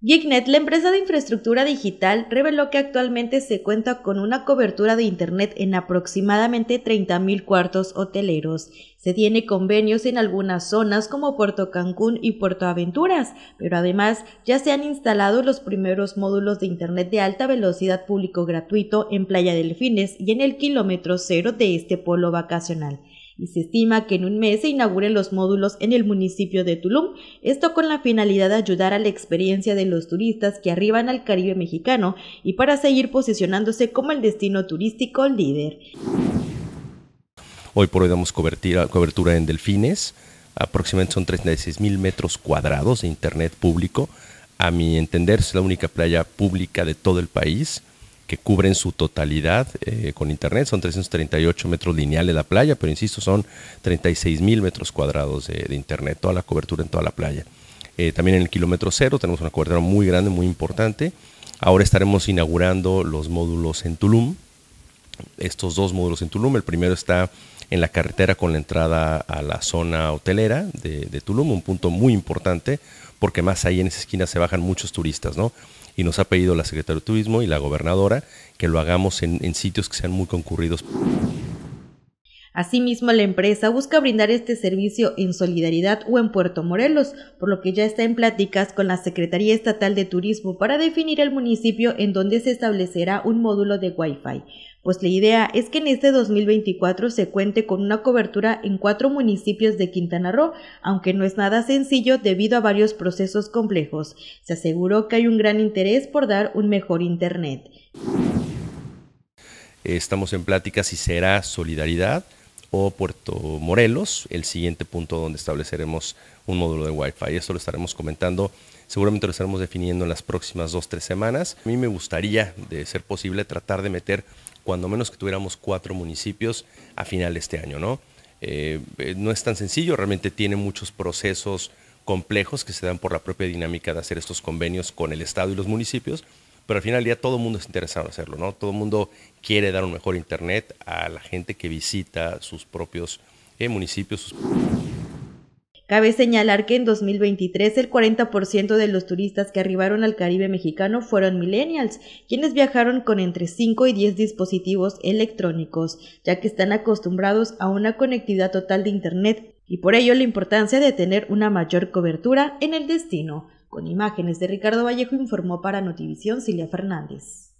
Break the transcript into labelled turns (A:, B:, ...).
A: Gignet, la empresa de infraestructura digital, reveló que actualmente se cuenta con una cobertura de Internet en aproximadamente 30.000 cuartos hoteleros. Se tiene convenios en algunas zonas como Puerto Cancún y Puerto Aventuras, pero además ya se han instalado los primeros módulos de Internet de alta velocidad público gratuito en Playa Delfines y en el kilómetro cero de este polo vacacional y se estima que en un mes se inauguren los módulos en el municipio de Tulum, esto con la finalidad de ayudar a la experiencia de los turistas que arriban al Caribe mexicano y para seguir posicionándose como el destino turístico líder.
B: Hoy por hoy damos cobertura en delfines, aproximadamente son 36 mil metros cuadrados de internet público. A mi entender es la única playa pública de todo el país cubren su totalidad eh, con internet. Son 338 metros lineales de la playa, pero insisto, son 36 mil metros cuadrados de, internet, toda la cobertura en toda la playa. Eh, también en el kilómetro cero tenemos una cobertura muy grande, muy importante. Ahora estaremos inaugurando los módulos en Tulum. Estos dos módulos en Tulum. El primero está en la carretera con la entrada a la zona hotelera de, Tulum, un punto muy importante, porque más ahí en esa esquina se bajan muchos turistas, ¿no? Y nos ha pedido la Secretaría de Turismo y la gobernadora que lo hagamos en sitios que sean muy concurridos.
A: Asimismo, la empresa busca brindar este servicio en Solidaridad o en Puerto Morelos, por lo que ya está en pláticas con la Secretaría Estatal de Turismo para definir el municipio en donde se establecerá un módulo de Wi-Fi pues la idea es que en este 2024 se cuente con una cobertura en cuatro municipios de Quintana Roo, aunque no es nada sencillo debido a varios procesos complejos. Se aseguró que hay un gran interés por dar un mejor Internet.
B: Estamos en pláticas y será solidaridad o Puerto Morelos, el siguiente punto donde estableceremos un módulo de Wi-Fi. eso lo estaremos comentando, seguramente lo estaremos definiendo en las próximas dos, tres semanas. A mí me gustaría, de ser posible, tratar de meter cuando menos que tuviéramos cuatro municipios a final de este año, ¿no? Eh, eh, no es tan sencillo, realmente tiene muchos procesos complejos que se dan por la propia dinámica de hacer estos convenios con el Estado y los municipios, pero al final del día todo el mundo está interesado en hacerlo, ¿no? Todo el mundo quiere dar un mejor Internet a la gente que visita sus propios eh, municipios.
A: Cabe señalar que en 2023 el 40% de los turistas que arribaron al Caribe mexicano fueron millennials, quienes viajaron con entre 5 y 10 dispositivos electrónicos, ya que están acostumbrados a una conectividad total de Internet y por ello la importancia de tener una mayor cobertura en el destino. Con imágenes de Ricardo Vallejo informó para Notivisión Silvia Fernández.